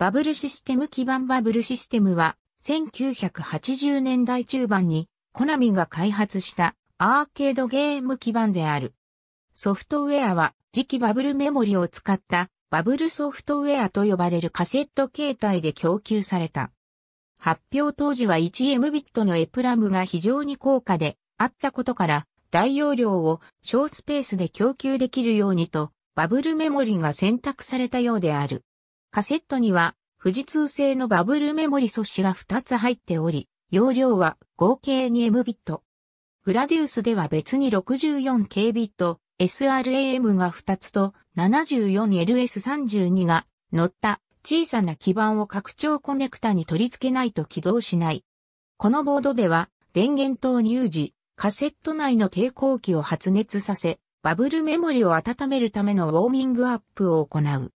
バブルシステム基盤バブルシステムは、1980年代中盤に、コナミが開発したアーケードゲーム基盤である。ソフトウェアは、次期バブルメモリを使ったバブルソフトウェアと呼ばれるカセット形態で供給された。発表当時は 1M ビットのエプラムが非常に高価であったことから、大容量を小スペースで供給できるようにと、バブルメモリが選択されたようである。カセットには富士通製のバブルメモリ素子が2つ入っており、容量は合計 2M ビット。グラディウスでは別に 64K ビット、SRAM が2つと 74LS32 が乗った小さな基板を拡張コネクタに取り付けないと起動しない。このボードでは電源投入時、カセット内の抵抗器を発熱させ、バブルメモリを温めるためのウォーミングアップを行う。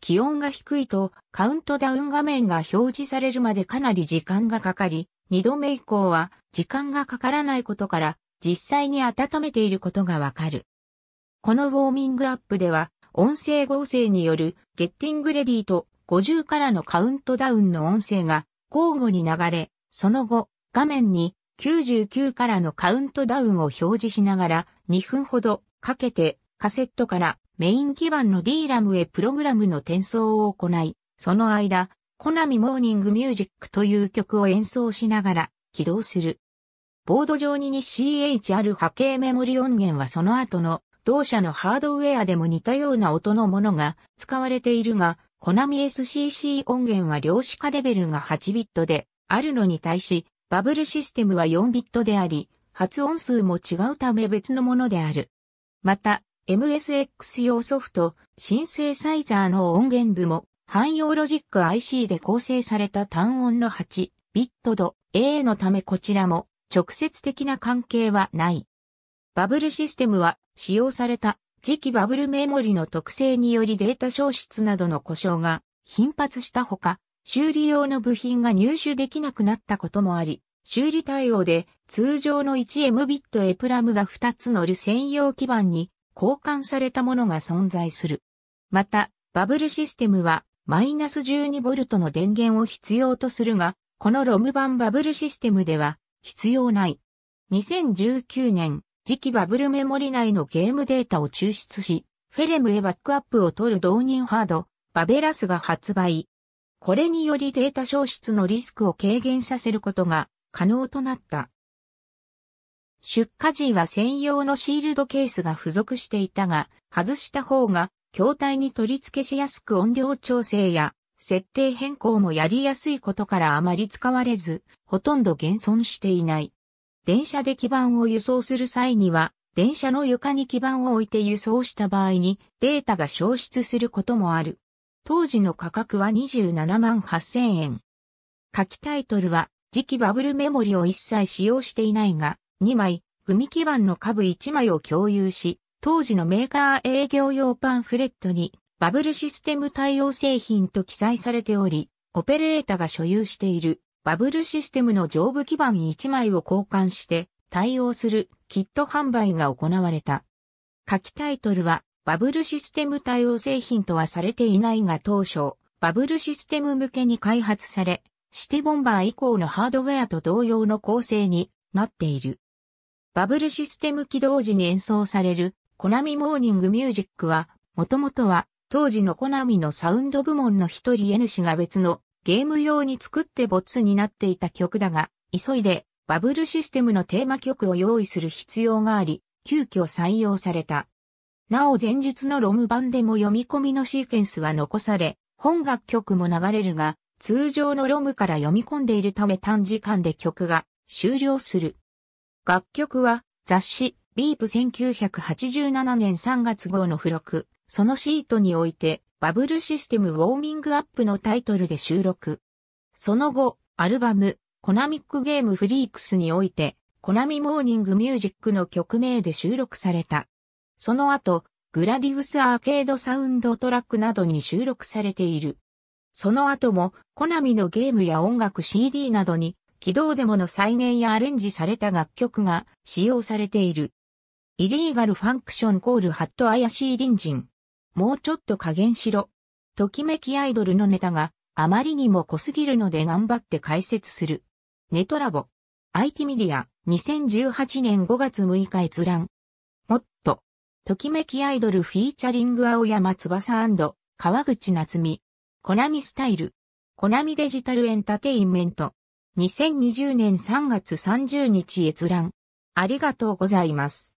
気温が低いとカウントダウン画面が表示されるまでかなり時間がかかり、2度目以降は時間がかからないことから実際に温めていることがわかる。このウォーミングアップでは音声合成によるゲッティングレディと50からのカウントダウンの音声が交互に流れ、その後画面に99からのカウントダウンを表示しながら2分ほどかけてカセットからメイン基盤の D ラムへプログラムの転送を行い、その間、コナミモーニングミュージックという曲を演奏しながら起動する。ボード上に 2CHR 波形メモリ音源はその後の同社のハードウェアでも似たような音のものが使われているが、コナミ SCC 音源は量子化レベルが8ビットであるのに対し、バブルシステムは4ビットであり、発音数も違うため別のものである。また、MSX 用ソフト、シンセサイザーの音源部も、汎用ロジック IC で構成された単音の8、ビット度 A のためこちらも、直接的な関係はない。バブルシステムは、使用された次期バブルメモリの特性によりデータ消失などの故障が頻発したほか、修理用の部品が入手できなくなったこともあり、修理対応で通常の 1M ビットエプラムが2つ乗る専用基板に交換されたものが存在する。また、バブルシステムはマイナス 12V の電源を必要とするが、このロム版バブルシステムでは必要ない。2019年、次期バブルメモリ内のゲームデータを抽出し、フェレムへバックアップを取る導入ハード、バベラスが発売。これによりデータ消失のリスクを軽減させることが可能となった。出荷時は専用のシールドケースが付属していたが、外した方が、筐体に取り付けしやすく音量調整や、設定変更もやりやすいことからあまり使われず、ほとんど現存していない。電車で基板を輸送する際には、電車の床に基板を置いて輸送した場合にデータが消失することもある。当時の価格は27万8000円。書きタイトルは、次期バブルメモリを一切使用していないが、2枚、組基板の下部1枚を共有し、当時のメーカー営業用パンフレットにバブルシステム対応製品と記載されており、オペレータが所有しているバブルシステムの上部基板1枚を交換して対応するキット販売が行われた。書きタイトルはバブルシステム対応製品とはされていないが当初、バブルシステム向けに開発され、シティボンバー以降のハードウェアと同様の構成になっている。バブルシステム起動時に演奏されるコナミモーニングミュージックは、もともとは当時のコナミのサウンド部門の一人 N 氏が別のゲーム用に作って没になっていた曲だが、急いでバブルシステムのテーマ曲を用意する必要があり、急遽採用された。なお前日のロム版でも読み込みのシーケンスは残され、本楽曲も流れるが、通常のロムから読み込んでいるため短時間で曲が終了する。楽曲は雑誌ビープ1987年3月号の付録、そのシートにおいてバブルシステムウォーミングアップのタイトルで収録。その後、アルバム、コナミックゲームフリークスにおいて、コナミモーニングミュージックの曲名で収録された。その後、グラディウスアーケードサウンドトラックなどに収録されている。その後も、コナミのゲームや音楽 CD などに起動デモの再現やアレンジされた楽曲が使用されている。イリーガルファンクションコールハット怪しい隣人。もうちょっと加減しろ。ときめきアイドルのネタがあまりにも濃すぎるので頑張って解説する。ネトラボ。IT メディア2018年5月6日閲覧。もっと。ときめきアイドルフィーチャリング青山翼川口夏美。コナミスタイル。コナミデジタルエンタテインメント。2020年3月30日閲覧。ありがとうございます。